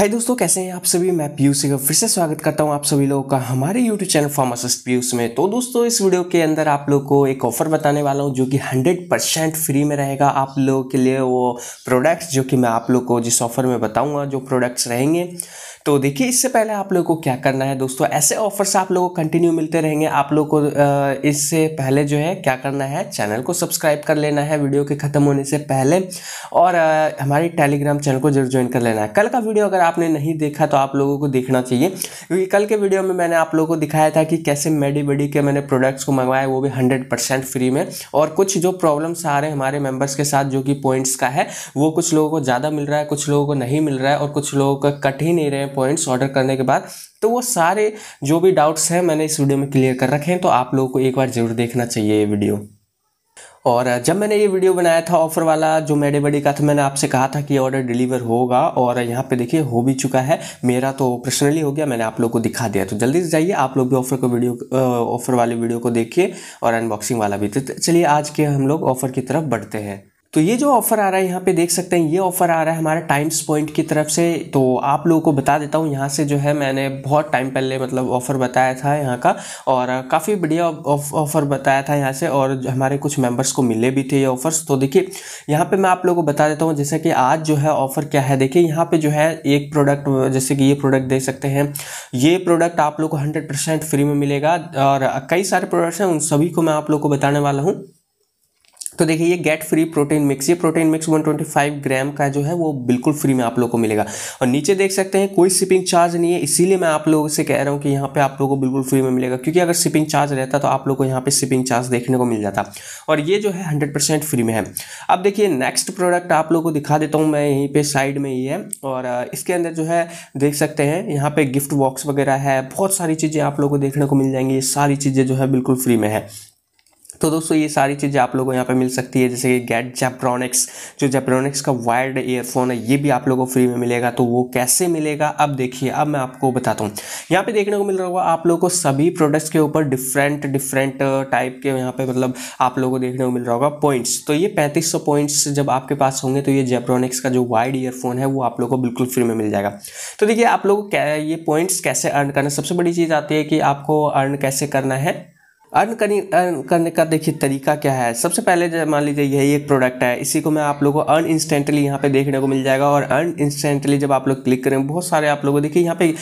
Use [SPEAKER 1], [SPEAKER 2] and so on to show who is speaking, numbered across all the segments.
[SPEAKER 1] हाय दोस्तों कैसे हैं आप सभी मैं पीयूष का फिर से स्वागत करता हूं आप सभी लोगों का हमारे यूट्यूब चैनल फार्मासिस्ट पीयूष में तो दोस्तों इस वीडियो के अंदर आप लोगों को एक ऑफर बताने वाला हूं जो कि 100 परसेंट फ्री में रहेगा आप लोगों के लिए वो प्रोडक्ट्स जो कि मैं आप लोग को जिस ऑफर में बताऊँगा जो प्रोडक्ट्स रहेंगे तो देखिए इससे पहले आप लोगों को क्या करना है दोस्तों ऐसे ऑफर्स आप लोगों को कंटिन्यू मिलते रहेंगे आप लोग को इससे पहले जो है क्या करना है चैनल को सब्सक्राइब कर लेना है वीडियो के ख़त्म होने से पहले और हमारे टेलीग्राम चैनल को जरूर ज्वाइन कर लेना है कल का वीडियो अगर आपने नहीं देखा तो आप लोगों को देखना चाहिए क्योंकि कल के वीडियो में मैंने आप लोगों को दिखाया था कि कैसे मेडी वेडी के मैंने प्रोडक्ट्स को मंगवाए वो भी हंड्रेड परसेंट फ्री में और कुछ जो प्रॉब्लम्स आ रहे हैं हमारे मेम्बर्स के साथ जो कि पॉइंट्स का है वो कुछ लोगों को ज़्यादा मिल रहा है कुछ लोगों को नहीं मिल रहा है और कुछ लोगों का कट ही नहीं रहे पॉइंट्स ऑर्डर करने के बाद तो वो सारे जो भी डाउट्स हैं मैंने इस वीडियो में क्लियर कर रखे हैं तो आप लोगों को एक बार ज़रूर देखना चाहिए ये वीडियो और जब मैंने ये वीडियो बनाया था ऑफर वाला जो मेडे बड़ी का था मैंने आपसे कहा था कि ऑर्डर डिलीवर होगा और यहाँ पे देखिए हो भी चुका है मेरा तो पर्सनली हो गया मैंने आप लोगों को दिखा दिया तो जल्दी से जाइए आप लोग भी ऑफर को वीडियो ऑफर वाले वीडियो को देखिए और अनबॉक्सिंग वाला भी तो, तो चलिए आज के हम लोग ऑफर की तरफ बढ़ते हैं तो ये जो ऑफ़र आ रहा है यहाँ पे देख सकते हैं ये ऑफ़र आ रहा है हमारे टाइम्स पॉइंट की तरफ से तो आप लोगों को बता देता हूँ यहाँ से जो है मैंने बहुत टाइम पहले मतलब ऑफ़र बताया था यहाँ का और काफ़ी बढ़िया ऑफ़र बताया था यहाँ से और हमारे कुछ मेंबर्स को मिले भी थे ये ऑफ़र्स तो देखिए यहाँ पर मैं आप लोगों को बता देता हूँ जैसे कि आज जो है ऑफ़र क्या है देखिए यहाँ पर जो है एक प्रोडक्ट जैसे कि ये प्रोडक्ट देख सकते हैं ये प्रोडक्ट आप लोग को हंड्रेड फ्री में मिलेगा और कई सारे प्रोडक्ट्स हैं उन सभी को मैं आप लोग को बताने वाला हूँ तो देखिए ये गेट फ्री प्रोटीन मिक्स ये प्रोटीन मिक्स 125 ग्राम का जो है वो बिल्कुल फ्री में आप लोग को मिलेगा और नीचे देख सकते हैं कोई शिपिंग चार्ज नहीं है इसीलिए मैं आप लोगों से कह रहा हूँ कि यहाँ पे आप लोगों को बिल्कुल फ्री में मिलेगा क्योंकि अगर शिपिंग चार्ज रहता तो आप लोग को यहाँ पर शिपिंग चार्ज देखने को मिल जाता और ये जो है हंड्रेड फ्री में है अब देखिए नेक्स्ट प्रोडक्ट आप लोग को दिखा देता हूँ मैं यहीं पर साइड में ही है और इसके अंदर जो है देख सकते हैं यहाँ पर गिफ्ट बॉक्स वगैरह है बहुत सारी चीज़ें आप लोग को देखने को मिल जाएंगी ये सारी चीज़ें जो है बिल्कुल फ्री में है तो दोस्तों ये सारी चीज़ें आप लोगों को यहाँ पर मिल सकती है जैसे कि गेट जेप्रॉनिक्स जो जेप्रॉनिक्स का वायर्ड ईयरफोन है ये भी आप लोगों को फ्री में मिलेगा तो वो कैसे मिलेगा अब देखिए अब मैं आपको बताता हूँ यहाँ पे देखने को मिल रहा होगा आप लोगों को सभी प्रोडक्ट्स के ऊपर डिफरेंट डिफरेंट टाइप के यहाँ पे मतलब आप लोगों को देखने को मिल रहा होगा पॉइंट्स तो ये पैंतीस पॉइंट्स जब आपके पास होंगे तो ये जेप्रॉनिक्स का जो वाइड ईयरफोन है वो आप लोग को बिल्कुल फ्री में मिल जाएगा तो देखिए आप लोग ये पॉइंट्स कैसे अर्न करना सबसे बड़ी चीज़ आती है कि आपको अर्न कैसे करना है अर्न करनी अर्न करने का देखिए तरीका क्या है सबसे पहले मान लीजिए यही एक प्रोडक्ट है इसी को मैं आप लोगों को अर्न इंस्टेंटली यहाँ पे देखने को मिल जाएगा और अर्न इंस्टेंटली जब आप लोग क्लिक करें बहुत सारे आप लोगों को देखिए यहाँ पे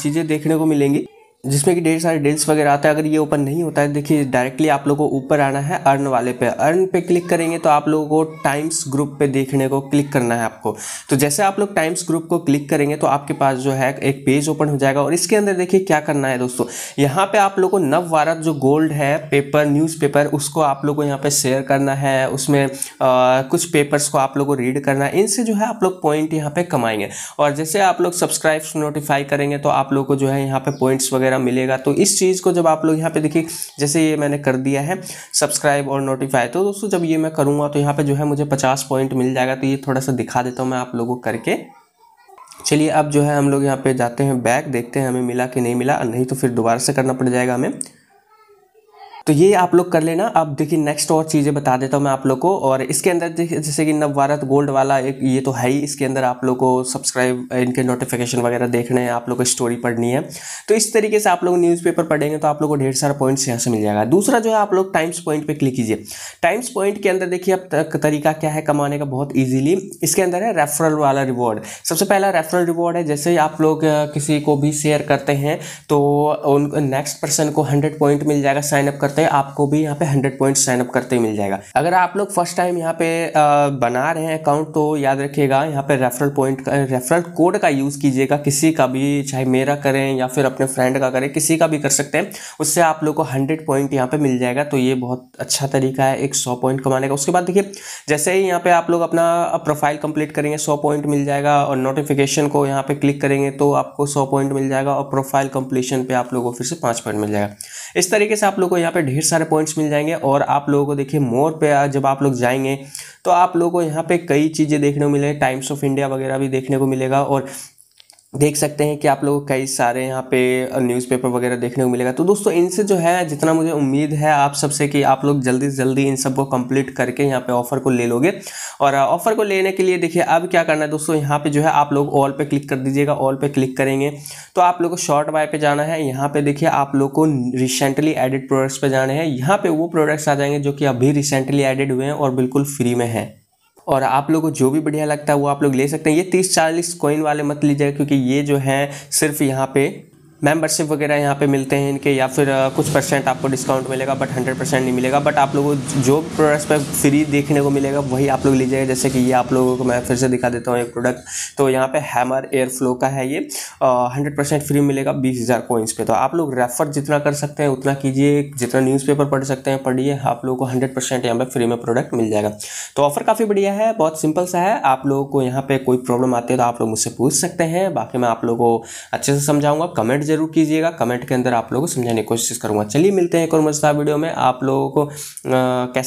[SPEAKER 1] चीज़ें देखने को मिलेंगी जिसमें कि ढेर सारे डील्स वगैरह आता है अगर ये ओपन नहीं होता है देखिए डायरेक्टली आप लोगों को ऊपर आना है अर्न वाले पे अर्न पे क्लिक करेंगे तो आप लोगों को टाइम्स ग्रुप पे देखने को क्लिक करना है आपको तो जैसे आप लोग टाइम्स ग्रुप को क्लिक करेंगे तो आपके पास जो है एक पेज ओपन हो जाएगा और इसके अंदर देखिए क्या करना है दोस्तों यहाँ पर आप लोग को नव भारत जो गोल्ड है पेपर पेपर उसको आप लोग को यहाँ पर शेयर करना है उसमें आ, कुछ पेपर्स को आप लोग को रीड करना है इनसे जो है आप लोग पॉइंट यहाँ पर कमाएंगे और जैसे आप लोग सब्सक्राइब नोटिफाई करेंगे तो आप लोग को जो है यहाँ पर पॉइंट्स वगैरह वगैरह मिलेगा तो इस चीज़ को जब आप लोग यहाँ पे देखिए जैसे ये मैंने कर दिया है सब्सक्राइब और नोटिफाई तो दोस्तों जब ये मैं करूँगा तो यहाँ पर जो है मुझे पचास पॉइंट मिल जाएगा तो ये थोड़ा सा दिखा देता हूँ मैं आप लोगों को करके चलिए अब जो है हम लोग यहाँ पे जाते हैं बैक देखते हैं हमें मिला कि नहीं मिला नहीं तो फिर दोबारा से करना पड़ जाएगा हमें तो ये आप लोग कर लेना अब देखिए नेक्स्ट और चीज़ें बता देता हूँ मैं आप लोग को और इसके अंदर जैसे कि नवभारत गोल्ड वाला एक ये तो है ही इसके अंदर आप लोग को सब्सक्राइब इनके नोटिफिकेशन वगैरह देखने हैं आप लोग को स्टोरी पढ़नी है तो इस तरीके से आप लोग न्यूज़पेपर पढ़ेंगे तो आप लोग को ढेर सारा पॉइंट्स यहाँ से मिल जाएगा दूसरा जो है आप लोग टाइम्स पॉइंट पर क्लिक कीजिए टाइम्स पॉइंट के अंदर देखिए अब तरीका क्या है कमाने का बहुत ईजिली इसके अंदर है रेफरल वाला रिवॉर्ड सबसे पहला रेफरल रिवॉर्ड है जैसे आप लोग किसी को भी शेयर करते हैं तो उन नेक्स्ट पर्सन को हंड्रेड पॉइंट मिल जाएगा साइनअप करते करते हैं आपको भी यहाँ पे हंड्रेड पॉइंट साइन अप करते ही मिल जाएगा अगर आप लोग फर्स्ट टाइम यहाँ पे बना रहे हैं अकाउंट तो याद रखिएगा यहाँ पे रेफरल पॉइंट रेफरल कोड का यूज़ कीजिएगा किसी का भी चाहे मेरा करें या फिर अपने फ्रेंड का करें किसी का भी कर सकते हैं उससे आप लोग को हंड्रेड पॉइंट यहाँ पे मिल जाएगा तो ये बहुत अच्छा तरीका है एक सौ पॉइंट कमाने का उसके बाद देखिए जैसे ही यहाँ पे आप लोग अपना प्रोफाइल कंप्लीट करेंगे सौ पॉइंट मिल जाएगा और नोटिफिकेशन को यहाँ पे क्लिक करेंगे तो आपको सौ पॉइंट मिल जाएगा और प्रोफाइल कंप्लीशन पे आप लोगों को फिर से पांच पॉइंट मिल जाएगा इस तरीके से आप लोग को यहाँ पे ढेर सारे पॉइंट्स मिल जाएंगे और आप लोगों को देखिए मोर पे जब आप लोग जाएंगे तो आप लोगों को यहाँ पे कई चीज़ें देखने को मिलेंगी टाइम्स ऑफ इंडिया वगैरह भी देखने को मिलेगा और देख सकते हैं कि आप लोग को कई सारे यहाँ पे न्यूज़पेपर वगैरह देखने को मिलेगा तो दोस्तों इनसे जो है जितना मुझे उम्मीद है आप सबसे कि आप लोग जल्दी से जल्दी इन सबको कंप्लीट करके यहाँ पे ऑफ़र को ले लोगे और ऑफ़र को लेने के लिए देखिए अब क्या करना है दोस्तों यहाँ पे जो है आप लोग ऑल पे क्लिक कर दीजिएगा ऑल पे क्लिक करेंगे तो आप लोग को शॉर्ट बाय पे जाना है यहाँ पे देखिए आप लोग को रिसेंटली एडिड प्रोडक्ट्स पे जाना है यहाँ पे वो प्रोडक्ट्स आ जाएंगे जो कि अभी रिसेंटली एडिड हुए हैं और बिल्कुल फ्री में हैं और आप लोग को जो भी बढ़िया लगता है वो आप लोग ले सकते हैं ये तीस चालीस कॉइन वाले मत लीजिएगा क्योंकि ये जो है सिर्फ यहाँ पे मेंबरशिप वगैरह यहाँ पे मिलते हैं इनके या फिर कुछ परसेंट आपको डिस्काउंट मिलेगा बट हंड्रेड परसेंट नहीं मिलेगा बट आप लोगों को जो प्रोडक्ट्स पे फ्री देखने को मिलेगा वही आप लोग लीजिएगा जैसे कि ये आप लोगों को मैं फिर से दिखा देता हूँ एक प्रोडक्ट तो यहाँ पे हैमर एयर फ्लो का है ये हंड्रेड परसेंट फ्री मिलेगा बीस हज़ार कोइंस पे तो आप लोग रेफर जितना कर सकते हैं उतना कीजिए जितना न्यूज़पेपर पढ़ सकते हैं पढ़िए आप लोगों को हंड्रेड परसेंट यहाँ पर फ्री में प्रोडक्ट मिल जाएगा तो ऑफर काफ़ी बढ़िया है बहुत सिंपल सा है आप लोगों को यहाँ पर कोई प्रॉब्लम आती है तो आप लोग मुझसे पूछ सकते हैं बाकी मैं आप लोगों को अच्छे से समझाऊँगा कमेंट ज़रूर कीजिएगा कमेंट के अंदर आप लोगों को समझाने की कोशिश करूँगा चलिए मिलते हैं एक और मजेदार वीडियो में आप लोगों को कैसे